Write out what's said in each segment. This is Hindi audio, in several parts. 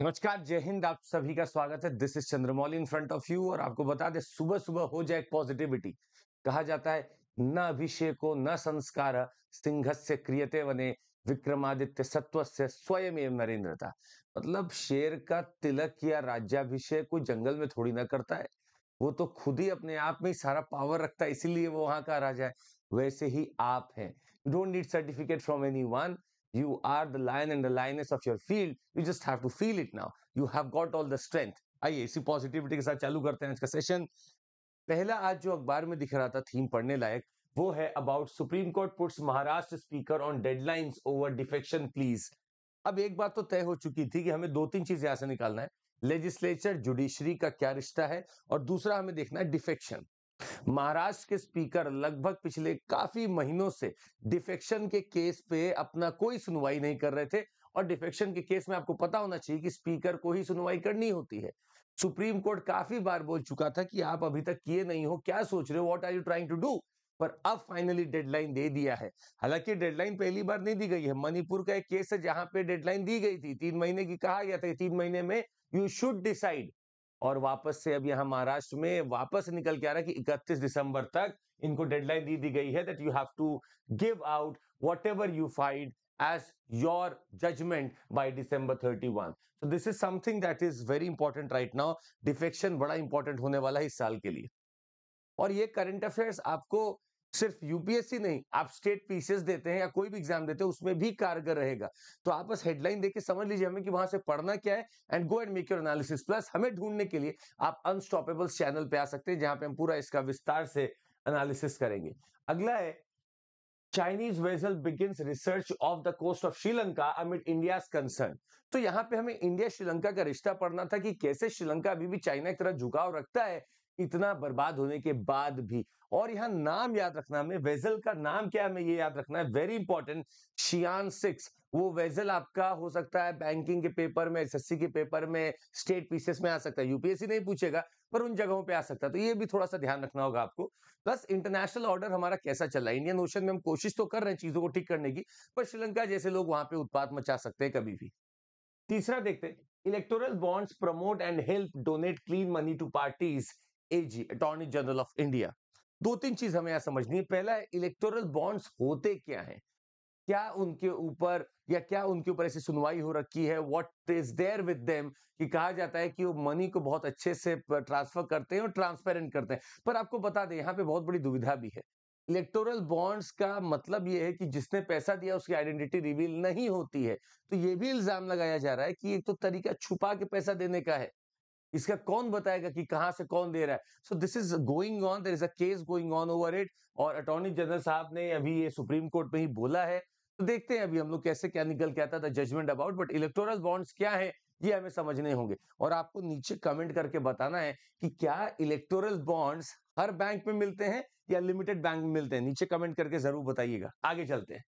नमस्कार जय हिंद आप सभी का स्वागत है this is Chandramouli in front of you और आपको बता दें सुबह सुबह हो जाए पॉजिटिविटी कहा जाता है न अभिषेको न संस्कार सिंह से क्रियते बने विक्रमादित्य सत्व से स्वयं एवं नरेंद्रता मतलब शेर का तिलक या राज्याभिषेक कोई जंगल में थोड़ी ना करता है वो तो खुद ही अपने आप में ही सारा पावर रखता है इसीलिए वो वहां का राजा है वैसे ही आप हैं you don't need certificate from anyone You are the lion and the lioness of your field. You just have to feel it now. You have got all the strength. आइए इसी पॉजिटिविटी के साथ चालू करते हैं आज का सेशन पहला आज जो अखबार में दिख रहा था थीम पढ़ने लायक वो है about supreme court puts Maharashtra speaker on deadlines over defection please अब एक बात तो तय हो चुकी थी कि हमें दो तीन चीजें ऐसे निकालना है लेजिस्लेचर जुडिशरी का क्या रिश्ता है और दूसरा हमें देखना है डिफेक्शन महाराष्ट्र के स्पीकर लगभग पिछले काफी महीनों से डिफेक्शन के केस पे अपना कोई सुनवाई नहीं कर रहे थे और डिफेक्शन के केस में आपको पता होना चाहिए कि स्पीकर को ही सुनवाई करनी होती है सुप्रीम कोर्ट काफी बार बोल चुका था कि आप अभी तक किए नहीं हो क्या सोच रहे हो what are you trying to do पर अब फाइनली डेडलाइन दे दिया है हालांकि डेडलाइन पहली बार नहीं दी गई है मणिपुर का एक केस है जहां पे डेडलाइन दी गई थी तीन महीने की कहा गया था तीन महीने में यू शुड डिसाइड और वापस से अब यहाँ महाराष्ट्र में वापस निकल के आ रहा है कि 31 दिसंबर तक इनको डेडलाइन दी दी गई है that you have to give out whatever you find as your judgement by December 31. तो this is something that is very important right now defection बड़ा इंपॉर्टेंट होने वाला है इस साल के लिए और ये करंट अफेयर्स आपको सिर्फ यूपीएससी नहीं आप स्टेट पीसीएस देते हैं या कोई भी एग्जाम देते हैं उसमें भी कारगर रहेगा तो आप बस हेडलाइन के समझ लीजिए हमें कि वहां से पढ़ना क्या है and go and make your analysis plus हमें ढूंढने के लिए आप अनस्टॉपेबल चैनल पे आ सकते हैं जहां पे हम पूरा इसका विस्तार से एनालिसिस करेंगे अगला है Chinese vessel begins research off the coast of Sri Lanka amid India concern तो यहाँ पे हमें इंडिया श्रीलंका का रिश्ता पढ़ना था कि कैसे श्रीलंका अभी भी चाइना की तरह झुकाव रखता है इतना बर्बाद होने के बाद भी और यहाँ नाम याद रखना हमें वेजल का नाम क्या हमें ये याद रखना है वेरी इंपॉर्टेंट शियान सिक्स वो वेजल आपका हो सकता है बैंकिंग के पेपर में एस के पेपर में स्टेट पीसीएस में आ सकता है यूपीएससी नहीं पूछेगा पर उन जगहों पे आ सकता है तो ये भी थोड़ा सा ध्यान रखना होगा आपको प्लस इंटरनेशनल ऑर्डर हमारा कैसा चला इंडियन ओशन में हम कोशिश तो कर रहे हैं चीजों को ठीक करने की पर श्रीलंका जैसे लोग वहां पर उत्पाद मचा सकते हैं कभी भी तीसरा देखते electoral bonds promote and help donate clean money to parties AG attorney general of India दो तीन चीज हमें यहां समझनी है पहला है इलेक्टोरल बॉन्ड्स होते क्या हैं क्या उनके ऊपर या क्या उनके ऊपर ऐसी सुनवाई हो रखी है what is there with them कि कहा जाता है कि वो मनी को बहुत अच्छे से ट्रांसफर करते हैं और ट्रांसपेरेंट करते हैं पर आपको बता दें यहाँ पे बहुत बड़ी दुविधा भी है इलेक्टोरल बॉन्ड्स का मतलब ये है कि जिसने पैसा दिया उसकी आइडेंटिटी रिवील नहीं होती है तो यह भी इल्जाम लगाया जा रहा है कि एक तो तरीका छुपा के पैसा देने का है इसका कौन बताएगा कि कहां से कौन दे रहा है so this is going on there is a case going on over it और अटॉर्नी जनरल साहब ने अभी ये सुप्रीम कोर्ट में ही बोला है तो देखते हैं अभी हम लोग कैसे क्या निकल के आता था judgement about but electoral bonds क्या है ये हमें समझने होंगे और आपको नीचे कमेंट करके बताना है कि क्या इलेक्टोरल बॉन्ड्स हर बैंक में मिलते हैं या लिमिटेड बैंक में मिलते हैं नीचे कमेंट करके जरूर बताइएगा आगे चलते हैं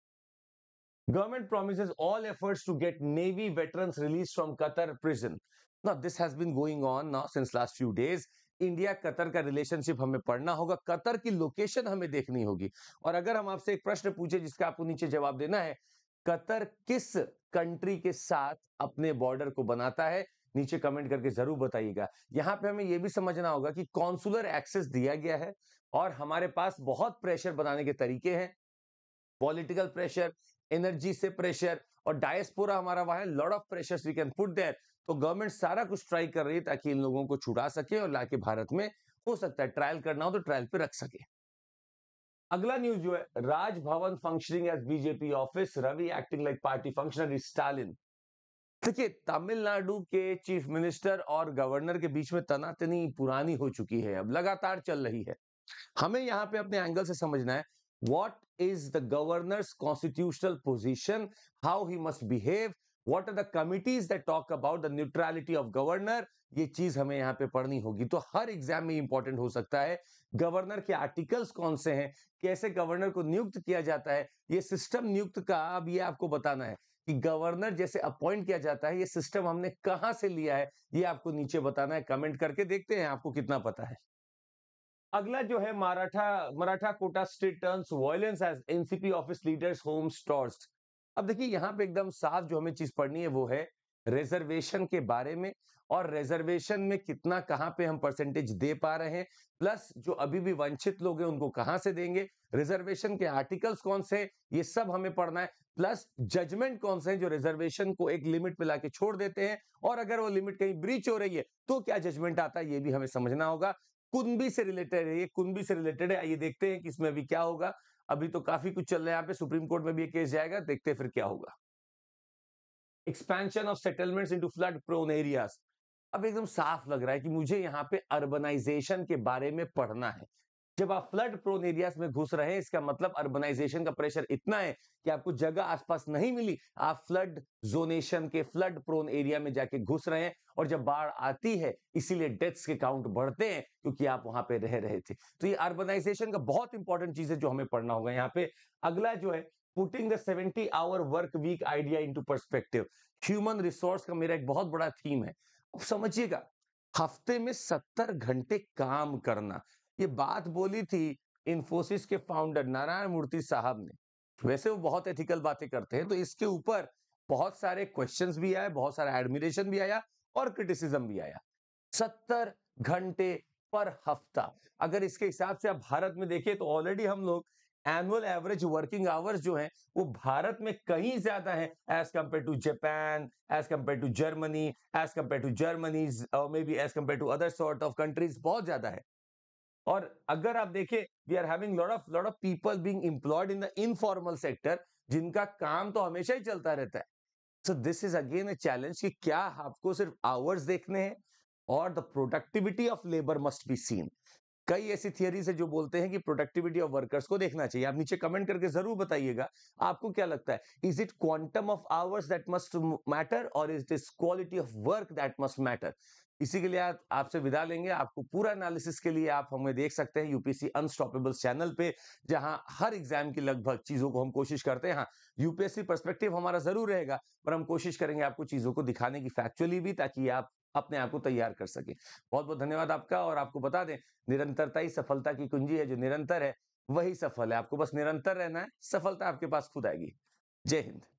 government promise all efforts to get navy veterans release from Qatar prison ना this has been going on ना since last few days India Qatar का रिलेशनशिप हमें पढ़ना होगा कतर की लोकेशन हमें देखनी होगी और अगर हम आपसे एक प्रश्न पूछे जिसका आपको नीचे जवाब देना है कतर किस कंट्री के साथ अपने बॉर्डर को बनाता है नीचे कमेंट करके जरूर बताइएगा यहाँ पे हमें यह भी समझना होगा कि कॉन्सुलर एक्सेस दिया गया है और हमारे पास बहुत प्रेशर बनाने के तरीके हैं पॉलिटिकल प्रेशर एनर्जी से प्रेशर और डायस्पोरा हमारा वहां lot of pressures we can put there तो गवर्नमेंट सारा कुछ ट्राई कर रही है ताकि इन लोगों को छुड़ा सके और लाके भारत में हो सकता है ट्रायल करना हो तो ट्रायल पे रख सके अगला न्यूज जो है Raj Bhavan functioning as BJP office Ravi acting like party functionary Stalin देखिए तमिलनाडु के चीफ मिनिस्टर और गवर्नर के बीच में तनातनी पुरानी हो चुकी है अब लगातार चल रही है हमें यहाँ पे अपने एंगल से समझना है what is the governor's constitutional position how he must behave what are the committees that talk about the neutrality of governor ये चीज हमें यहाँ पे पढ़नी होगी तो हर एग्जाम में इंपॉर्टेंट हो सकता है गवर्नर के आर्टिकल्स कौन से हैं कैसे गवर्नर को नियुक्त किया जाता है ये सिस्टम नियुक्त का अब ये आपको बताना है कि गवर्नर जैसे अपॉइंट किया जाता है ये सिस्टम हमने कहां से लिया है ये आपको नीचे बताना है कमेंट करके देखते हैं आपको कितना पता है अगला जो है Maratha Maratha quota state turns violence as NCP office leaders home stormed अब देखिए यहाँ पे एकदम साफ जो हमें चीज पढ़नी है वो है रिजर्वेशन के बारे में और रिजर्वेशन में कितना कहाँ पे हम परसेंटेज दे पा रहे हैं प्लस जो अभी भी वंचित लोग हैं उनको कहाँ से देंगे रिजर्वेशन के आर्टिकल्स कौन से ये सब हमें पढ़ना है प्लस जजमेंट कौन से हैं जो रिजर्वेशन को एक लिमिट पे लाके छोड़ देते हैं और अगर वो लिमिट कहीं ब्रीच हो रही है तो क्या जजमेंट आता है ये भी हमें समझना होगा कुंबी से रिलेटेड है ये कुंबी से रिलेटेड है आइए देखते हैं कि इसमें अभी क्या होगा अभी तो काफी कुछ चल रहा है यहाँ पे सुप्रीम कोर्ट में भी ये केस जाएगा देखते हैं फिर क्या होगा expansion of settlement into flood prone area अब एकदम साफ लग रहा है कि मुझे यहाँ पे अर्बनाइजेशन के बारे में पढ़ना है जब आप फ्लड प्रोन एरियाज में घुस रहे हैं इसका मतलब अर्बनाइजेशन का प्रेशर इतना है कि आपको जगह आसपास नहीं मिली आप फ्लड जोनेशन के फ्लड प्रोन एरिया में जाके घुस रहे हैं और जब बाढ़ आती है इसीलिए डेथ्स के काउंट बढ़ते हैं क्योंकि आप वहां पे रह रहे थे तो ये अर्बनाइजेशन का बहुत इंपॉर्टेंट चीज है जो हमें पढ़ना होगा यहाँ पे अगला जो है putting the seventy hour work week idea into human resource का मेरा एक बहुत बड़ा थीम है समझिएगा हफ्ते में सत्तर घंटे काम करना ये बात बोली थी इन्फोसिस के फाउंडर नारायण मूर्ति साहब ने वैसे वो बहुत एथिकल बातें करते हैं तो इसके ऊपर बहुत सारे क्वेश्चंस भी आए बहुत सारा एडमिरेशन भी आया और क्रिटिसिज्म भी आया सत्तर घंटे पर हफ्ता अगर इसके हिसाब से आप भारत में देखिए तो ऑलरेडी हम लोग एनुअल एवरेज वर्किंग आवर्स जो हैं वो भारत में कहीं ज्यादा हैं as compared to Japan as compared to Germany as compared to Germanys maybe as compared to other sort of countries बहुत ज्यादा है और अगर आप देखें we are having lot of lot of people being employed in the informal sector जिनका काम तो हमेशा ही चलता रहता है so this is again a challenge कि क्या आपको सिर्फ आवर्स देखने हैं और the productivity of labour must be seen कई ऐसी थियरीज से जो बोलते हैं कि प्रोडक्टिविटी ऑफ वर्कर्स को देखना चाहिए आप नीचे कमेंट करके जरूर बताइएगा आपको क्या लगता है is it quantum of hours that must matter और is this quality of work that must matter इसी के लिए आपसे विदा लेंगे आपको पूरा एनालिसिस के लिए आप हमें देख सकते हैं यूपीएससी अनस्टॉपेबल्स चैनल पे जहां हर एग्जाम की लगभग चीजों को हम कोशिश करते हैं हाँ यूपीएससी परस्पेक्टिव हमारा जरूर रहेगा पर हम कोशिश करेंगे आपको चीजों को दिखाने की फैक्चुअली भी ताकि आप अपने आप को तैयार कर सके बहुत बहुत धन्यवाद आपका और आपको बता दें निरंतरता ही सफलता की कुंजी है जो निरंतर है वही सफल है आपको बस निरंतर रहना है सफलता आपके पास खुद आएगी जय हिंद